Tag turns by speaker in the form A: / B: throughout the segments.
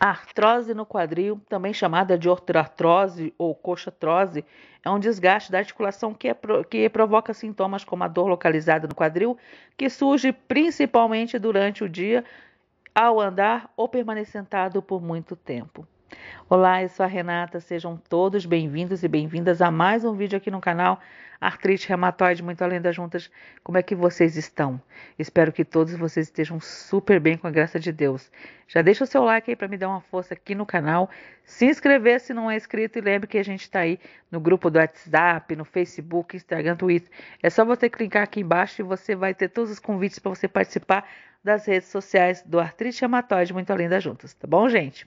A: artrose no quadril, também chamada de ortoartrose ou coxatrose, é um desgaste da articulação que, é, que provoca sintomas como a dor localizada no quadril, que surge principalmente durante o dia, ao andar ou permanecer sentado por muito tempo. Olá, eu sou a Renata, sejam todos bem-vindos e bem-vindas a mais um vídeo aqui no canal Artrite Reumatoide Muito Além das Juntas. Como é que vocês estão? Espero que todos vocês estejam super bem com a graça de Deus. Já deixa o seu like aí para me dar uma força aqui no canal, se inscrever se não é inscrito e lembre que a gente está aí no grupo do WhatsApp, no Facebook, Instagram, Twitter. É só você clicar aqui embaixo e você vai ter todos os convites para você participar das redes sociais do Artrite Reumatoide Muito Além das Juntas, tá bom, gente?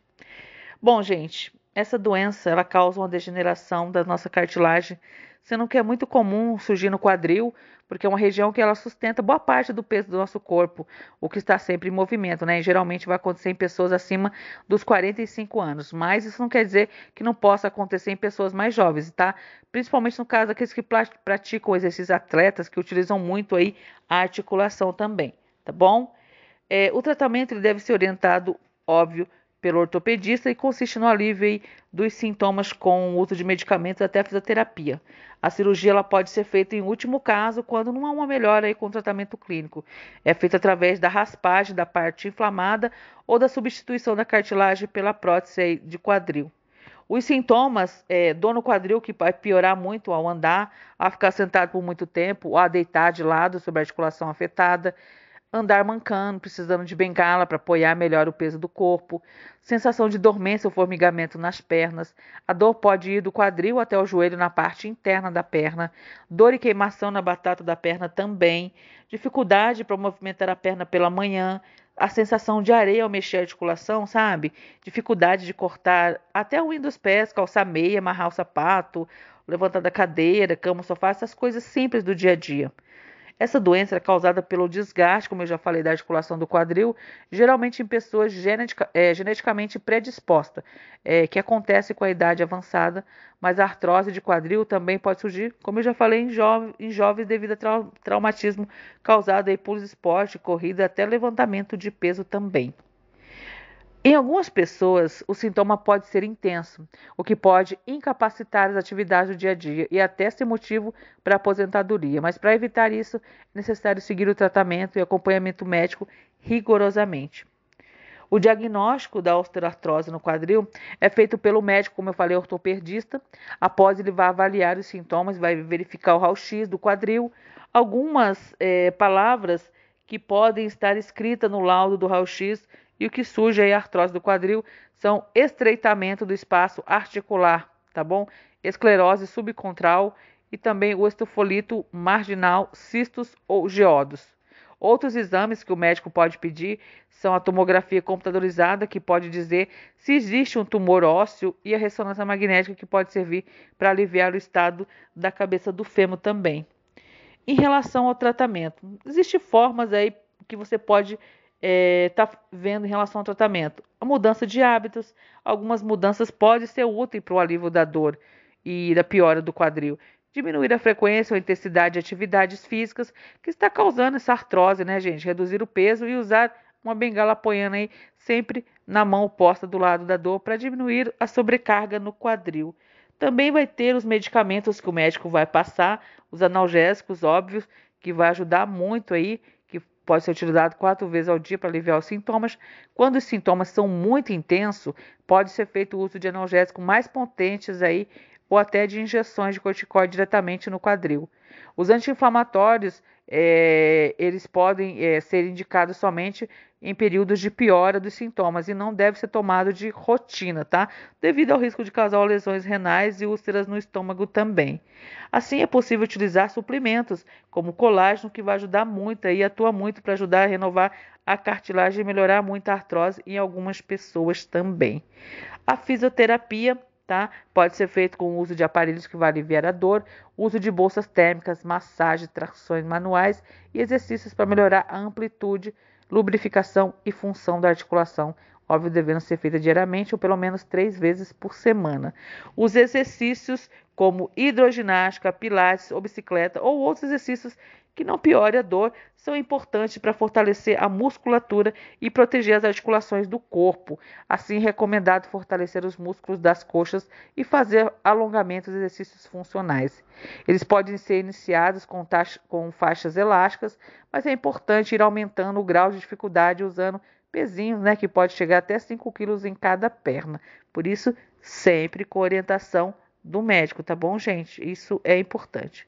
A: Bom, gente, essa doença ela causa uma degeneração da nossa cartilagem, sendo que é muito comum surgir no quadril, porque é uma região que ela sustenta boa parte do peso do nosso corpo, o que está sempre em movimento, né? E geralmente vai acontecer em pessoas acima dos 45 anos, mas isso não quer dizer que não possa acontecer em pessoas mais jovens, tá? Principalmente no caso daqueles que praticam exercícios atletas, que utilizam muito aí a articulação também, tá bom? É, o tratamento ele deve ser orientado, óbvio, pelo ortopedista e consiste no alívio dos sintomas com o uso de medicamentos até a fisioterapia. A cirurgia ela pode ser feita em último caso, quando não há uma melhora com o tratamento clínico. É feita através da raspagem da parte inflamada ou da substituição da cartilagem pela prótese de quadril. Os sintomas, é, dor no quadril que vai piorar muito ao andar, a ficar sentado por muito tempo, ou a deitar de lado sobre a articulação afetada, andar mancando, precisando de bengala para apoiar melhor o peso do corpo, sensação de dormência ou formigamento nas pernas, a dor pode ir do quadril até o joelho na parte interna da perna, dor e queimação na batata da perna também, dificuldade para movimentar a perna pela manhã, a sensação de areia ao mexer a articulação, sabe? Dificuldade de cortar até o dos pés, calçar meia, amarrar o sapato, levantar da cadeira, cama, sofá, essas coisas simples do dia a dia. Essa doença é causada pelo desgaste, como eu já falei, da articulação do quadril, geralmente em pessoas genetica, é, geneticamente predispostas, é, que acontece com a idade avançada, mas a artrose de quadril também pode surgir, como eu já falei, em, em jovens devido a trau, traumatismo causado aí por esporte, corrida, até levantamento de peso também. Em algumas pessoas, o sintoma pode ser intenso, o que pode incapacitar as atividades do dia a dia e até ser motivo para aposentadoria. Mas para evitar isso, é necessário seguir o tratamento e acompanhamento médico rigorosamente. O diagnóstico da osteoartrose no quadril é feito pelo médico, como eu falei, ortopedista. Após ele vai avaliar os sintomas, vai verificar o raio-x do quadril. Algumas é, palavras que podem estar escritas no laudo do raio-x e o que surge aí, a artrose do quadril, são estreitamento do espaço articular, tá bom? Esclerose subcontral e também o estufolito marginal, cistos ou geodos. Outros exames que o médico pode pedir são a tomografia computadorizada, que pode dizer se existe um tumor ósseo, e a ressonância magnética, que pode servir para aliviar o estado da cabeça do fêmur também. Em relação ao tratamento, existem formas aí que você pode estar é, tá vendo em relação ao tratamento. A mudança de hábitos, algumas mudanças podem ser úteis para o alívio da dor e da piora do quadril. Diminuir a frequência ou intensidade de atividades físicas que está causando essa artrose, né, gente? Reduzir o peso e usar uma bengala apoiando aí sempre na mão oposta do lado da dor para diminuir a sobrecarga no quadril. Também vai ter os medicamentos que o médico vai passar, os analgésicos óbvios, que vai ajudar muito aí, que pode ser utilizado quatro vezes ao dia para aliviar os sintomas. Quando os sintomas são muito intensos, pode ser feito o uso de analgésicos mais potentes aí, ou até de injeções de corticóide diretamente no quadril. Os anti-inflamatórios é, eles podem é, ser indicados somente em períodos de piora dos sintomas e não deve ser tomado de rotina, tá? Devido ao risco de causar lesões renais e úlceras no estômago também. Assim é possível utilizar suplementos como colágeno que vai ajudar muito e atua muito para ajudar a renovar a cartilagem e melhorar muito a artrose em algumas pessoas também. A fisioterapia tá? Pode ser feito com o uso de aparelhos que vão aliviar a dor, uso de bolsas térmicas, massagem, trações manuais e exercícios para melhorar a amplitude, lubrificação e função da articulação. Óbvio, devendo ser feita diariamente ou pelo menos três vezes por semana. Os exercícios como hidroginástica, pilates ou bicicleta ou outros exercícios que não piore a dor, são importantes para fortalecer a musculatura e proteger as articulações do corpo. Assim, é recomendado fortalecer os músculos das coxas e fazer alongamentos e exercícios funcionais. Eles podem ser iniciados com, com faixas elásticas, mas é importante ir aumentando o grau de dificuldade usando pezinhos, né, que pode chegar até 5 quilos em cada perna. Por isso, sempre com orientação do médico, tá bom, gente? Isso é importante.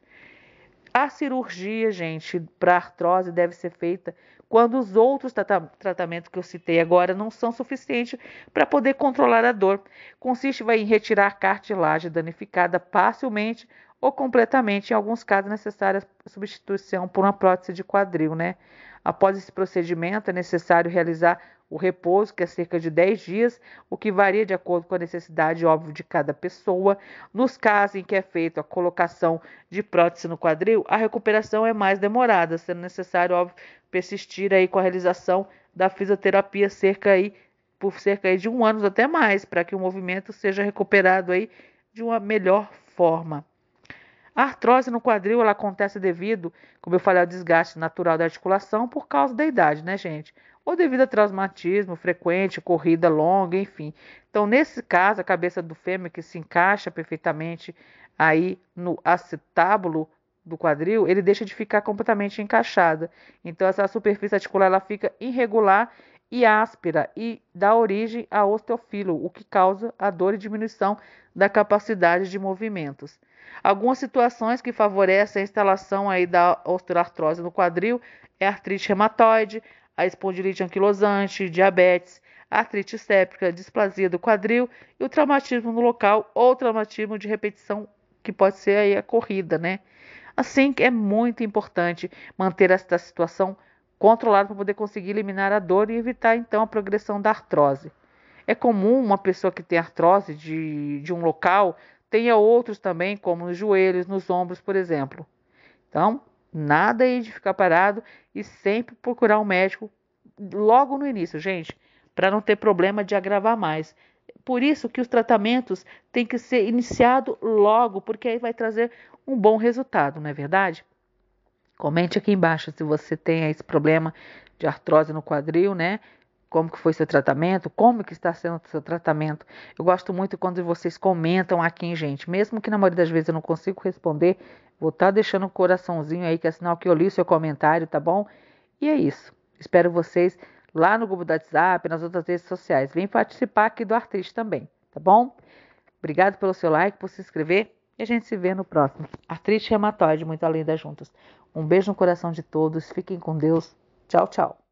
A: A cirurgia, gente, para artrose deve ser feita quando os outros tratamentos que eu citei agora não são suficientes para poder controlar a dor. Consiste vai, em retirar cartilagem danificada parcialmente ou completamente, em alguns casos necessária substituição por uma prótese de quadril, né? Após esse procedimento, é necessário realizar o repouso, que é cerca de 10 dias, o que varia de acordo com a necessidade óbvio de cada pessoa. Nos casos em que é feita a colocação de prótese no quadril, a recuperação é mais demorada, sendo necessário, óbvio, persistir aí com a realização da fisioterapia cerca aí por cerca aí de um ano até mais, para que o movimento seja recuperado aí de uma melhor forma. A artrose no quadril ela acontece devido, como eu falei, ao desgaste natural da articulação por causa da idade, né, gente? ou devido a traumatismo frequente, corrida longa, enfim. Então, nesse caso, a cabeça do fêmur que se encaixa perfeitamente aí no acetábulo do quadril, ele deixa de ficar completamente encaixada. Então essa superfície articular ela fica irregular e áspera e dá origem a osteofilo, o que causa a dor e diminuição da capacidade de movimentos. Algumas situações que favorecem a instalação aí da osteoartrose no quadril é artrite reumatoide, a espondilite anquilosante, diabetes, artrite séptica, displasia do quadril e o traumatismo no local ou traumatismo de repetição, que pode ser aí a corrida, né? Assim, é muito importante manter esta situação controlada para poder conseguir eliminar a dor e evitar então a progressão da artrose. É comum uma pessoa que tem artrose de, de um local tenha outros também, como nos joelhos, nos ombros, por exemplo. Então, Nada aí de ficar parado e sempre procurar um médico logo no início, gente, para não ter problema de agravar mais. Por isso que os tratamentos têm que ser iniciado logo, porque aí vai trazer um bom resultado, não é verdade? Comente aqui embaixo se você tem esse problema de artrose no quadril, né? como que foi seu tratamento, como que está sendo seu tratamento. Eu gosto muito quando vocês comentam aqui, gente. Mesmo que na maioria das vezes eu não consigo responder, vou estar tá deixando o um coraçãozinho aí, que é sinal que eu li o seu comentário, tá bom? E é isso. Espero vocês lá no grupo do WhatsApp, nas outras redes sociais. Vem participar aqui do Artrite também, tá bom? Obrigado pelo seu like, por se inscrever e a gente se vê no próximo. Artrite reumatoide, muito além das juntas. Um beijo no coração de todos, fiquem com Deus. Tchau, tchau.